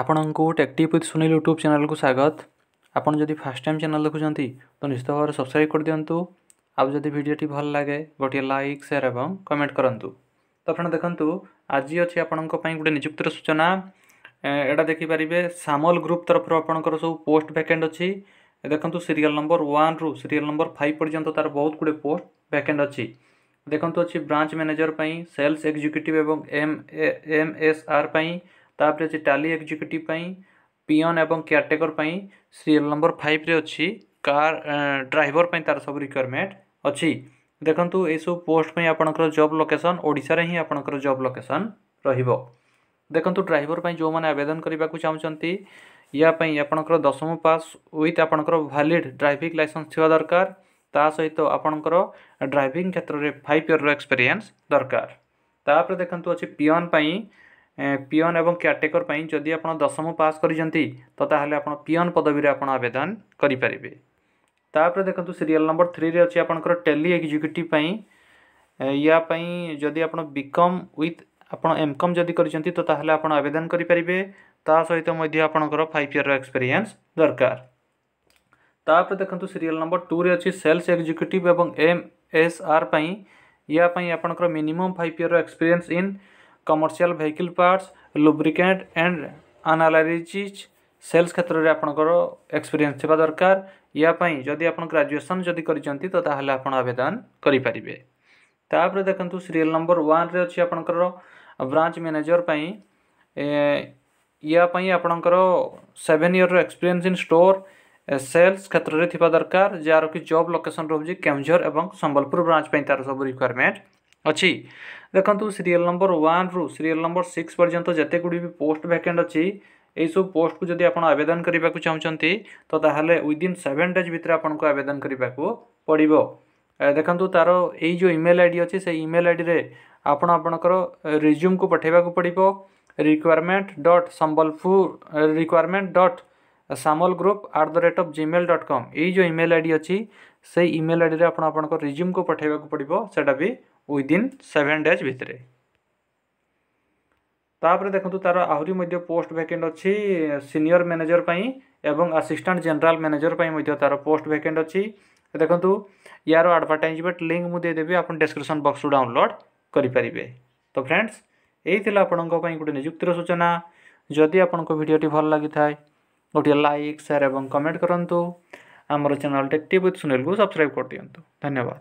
ଆପଣଙ୍କୁ ଟେକ୍ଟିଭ୍ with Sunil YouTube ଚ୍ୟାନେଲ୍କୁ ସ୍ୱାଗତ ଆପଣ ଯଦି ଫାର୍ଷ୍ଟ ଟାଇମ୍ ଚ୍ୟାନେଲ୍ ଦେଖୁଛନ୍ତି ତ ନିଶ୍ଚିତ ଭାବରେ ସବସ୍କ୍ରାଇବ୍ କରିଦିଅନ୍ତୁ ଆଉ ଯଦି ଭିଡ଼ିଓଟି ଭଲ ଲାଗେ ଗୋଟିଏ ଲାଇକ୍ ସେୟାର ଏବଂ କମେଣ୍ଟ କରନ୍ତୁ ତ ଆପଣ ଦେଖନ୍ତୁ ଆଜି ଅଛି ଆପଣଙ୍କ ପାଇଁ ଗୋଟେ ନିଯୁକ୍ତିର ସୂଚନା ଏଇଟା ଦେଖିପାରିବେ ସାମଲ ଗ୍ରୁପ୍ ତରଫରୁ ଆପଣଙ୍କର ସବୁ ପୋଷ୍ଟ ଭ୍ୟାକେଣ୍ଟ ଅଛି ଦେଖନ୍ତୁ ସିରିଏଲ୍ ନମ୍ବର ୱାନ୍ରୁ ସିରିଏଲ୍ ନମ୍ବର ଫାଇଭ୍ ପର୍ଯ୍ୟନ୍ତ ତା'ର ବହୁତ ଗୁଡ଼ିଏ ପୋଷ୍ଟ ଭ୍ୟାକେଣ୍ଟ ଅଛି ଦେଖନ୍ତୁ ଅଛି ବ୍ରାଞ୍ଚ ମ୍ୟାନେଜର ପାଇଁ ସେଲ୍ସ ଏକ୍ଜିକ୍ୟୁଟିଭ୍ ଏବଂ ଏମ୍ ଏମ୍ ଏସ୍ ଆର୍ ପାଇଁ ତାପରେ ଅଛି ଟାଲି ଏକ୍ଜିକ୍ୟୁଟିଭ୍ ପାଇଁ ପିଅନ୍ ଏବଂ କେୟାରଟେକର ପାଇଁ ସିରିଏଲ୍ ନମ୍ବର ଫାଇଭରେ ଅଛି କାର୍ ଡ୍ରାଇଭର ପାଇଁ ତା'ର ସବୁ ରିକ୍ୱାରମେଣ୍ଟ ଅଛି ଦେଖନ୍ତୁ ଏସବୁ ପୋଷ୍ଟ ପାଇଁ ଆପଣଙ୍କର ଜବ୍ ଲୋକେସନ୍ ଓଡ଼ିଶାରେ ହିଁ ଆପଣଙ୍କର ଜବ୍ ଲୋକେସନ୍ ରହିବ ଦେଖନ୍ତୁ ଡ୍ରାଇଭର ପାଇଁ ଯେଉଁମାନେ ଆବେଦନ କରିବାକୁ ଚାହୁଁଛନ୍ତି या आपणकर दशम पास विथ आपणकर भैलीड ड्राइविंग लाइसेंस थोड़ा दरकार ता सहित तो आपणकर ड्राइविंग क्षेत्र में फाइव इयर एक्सपीरियंस दरकार तापर देखते अच्छे पिओन ପିଅନ୍ ଏବଂ କେୟାରଟେକର୍ ପାଇଁ ଯଦି ଆପଣ ଦଶମ ପାସ୍ କରିଛନ୍ତି ତ ତାହେଲେ ଆପଣ ପିଅନ୍ ପଦବୀରେ ଆପଣ ଆବେଦନ କରିପାରିବେ ତା'ପରେ ଦେଖନ୍ତୁ ସିରିଏଲ୍ ନମ୍ବର ଥ୍ରୀରେ ଅଛି ଆପଣଙ୍କର ଟେଲି ଏକ୍ଜିକ୍ୟୁଟିଭ୍ ପାଇଁ ୟା ପାଇଁ ଯଦି ଆପଣ ବିକମ୍ ୱିଥ୍ ଆପଣ ଏମ୍ କମ୍ ଯଦି କରିଛନ୍ତି ତ ତାହେଲେ ଆପଣ ଆବେଦନ କରିପାରିବେ ତା ସହିତ ମଧ୍ୟ ଆପଣଙ୍କର ଫାଇଭ୍ ଇୟର୍ର ଏକ୍ସପେରିଏନ୍ସ ଦରକାର ତାପରେ ଦେଖନ୍ତୁ ସିରିଏଲ୍ ନମ୍ବର ଟୁରେ ଅଛି ସେଲ୍ସ ଏକ୍ଜିକ୍ୟୁଟିଭ୍ ଏବଂ ଏମ୍ ଏସ୍ ଆର୍ ପାଇଁ ୟା ପାଇଁ ଆପଣଙ୍କର ମିନିମମ୍ ଫାଇଭ୍ ଇୟର୍ର experience in commercial vehicle parts lubricate and analyse sales क्षेत्र में आपंकर एक्सपीरियंस दरकार यापाई जदि आप ग्राजुएसन जदि करवेदन करेंपर देखूँ सीरीयल नंबर वन अच्छी आप ब्रांच मैनेजर पर यापाई आपणकर seven year experience in store sales क्षेत्र में थी दरकार जार कि जब लोकेसन रोज केवर और सम्बलपुर ब्रांच पर सब रिक्वयरमेंट ଅଛି ଦେଖନ୍ତୁ ସିରିଏଲ୍ ନମ୍ବର ୱାନ୍ରୁ ସିରିଏଲ୍ ନମ୍ବର ସିକ୍ସ ପର୍ଯ୍ୟନ୍ତ ଯେତେ ଗୁଡ଼ିଏ ବି ପୋଷ୍ଟ ଭ୍ୟାକେଣ୍ଟ ଅଛି ଏହିସବୁ ପୋଷ୍ଟକୁ ଯଦି ଆପଣ ଆବେଦନ କରିବାକୁ ଚାହୁଁଛନ୍ତି ତ ତାହେଲେ ୱିଦିନ୍ ସେଭେନ୍ ଡେଜ୍ ଭିତରେ ଆପଣଙ୍କୁ ଆବେଦନ କରିବାକୁ ପଡ଼ିବ ଦେଖନ୍ତୁ ତା'ର ଏଇ ଯେଉଁ ଇମେଲ୍ ଆଇ ଡ଼ି ଅଛି ସେଇ ଇମେଲ୍ ଆଇଡ଼ିରେ ଆପଣ ଆପଣଙ୍କର ରିଜ୍ୟୁମ୍କୁ ପଠାଇବାକୁ ପଡ଼ିବ requirement dot Sambalpur requirement dot Samal group at the rate of Gmail dot com ଏଇ ଯେଉଁ ଇମେଲ୍ ଆଇ ଡ଼ି ଅଛି ସେଇ ଇମେଲ୍ ଆଇଡ଼ିରେ ଆପଣ ଆପଣଙ୍କ ରିଜ୍ୟୁମ୍କୁ ପଠାଇବାକୁ ପଡ଼ିବ ସେଇଟା ବି ୱିଦିନ୍ ସେଭେନ୍ ଡେଜ୍ ଭିତରେ ତାପରେ ଦେଖନ୍ତୁ ତାର ଆହୁରି ମଧ୍ୟ ପୋଷ୍ଟ ଭ୍ୟାକେଣ୍ଟ ଅଛି ସିନିୟର ମ୍ୟାନେଜର ପାଇଁ ଏବଂ ଆସିଷ୍ଟାଣ୍ଟ ଜେନେରାଲ ମ୍ୟାନେଜର ପାଇଁ ମଧ୍ୟ ତାର ପୋଷ୍ଟ ଭ୍ୟାକେଣ୍ଟ ଅଛି ଦେଖନ୍ତୁ ୟାର ଆଡ଼ଭର୍ଟାଇଜମେଣ୍ଟ ଲିଙ୍କ୍ ମୁଁ ଦେଇଦେବି ଆପଣ ଡେସ୍କ୍ରିପସନ୍ ବକ୍ସରୁ ଡାଉନଲୋଡ଼୍ କରିପାରିବେ ତ ଫ୍ରେଣ୍ଡସ୍ ଏଇ ଥିଲା ଆପଣଙ୍କ ପାଇଁ ଗୋଟେ ନିଯୁକ୍ତିର ସୂଚନା ଯଦି ଆପଣଙ୍କ ଭିଡ଼ିଓଟି ଭଲ ଲାଗିଥାଏ ଗୋଟିଏ ଲାଇକ୍ ସେୟାର ଏବଂ କମେଣ୍ଟ କରନ୍ତୁ ଆମର ଚ୍ୟାନେଲ୍ ଟେକ୍ଟିଭ୍ ୱିଥ୍ ସୁନିଲକୁ ସବସ୍କ୍ରାଇବ୍ କରିଦିଅନ୍ତୁ ଧନ୍ୟବାଦ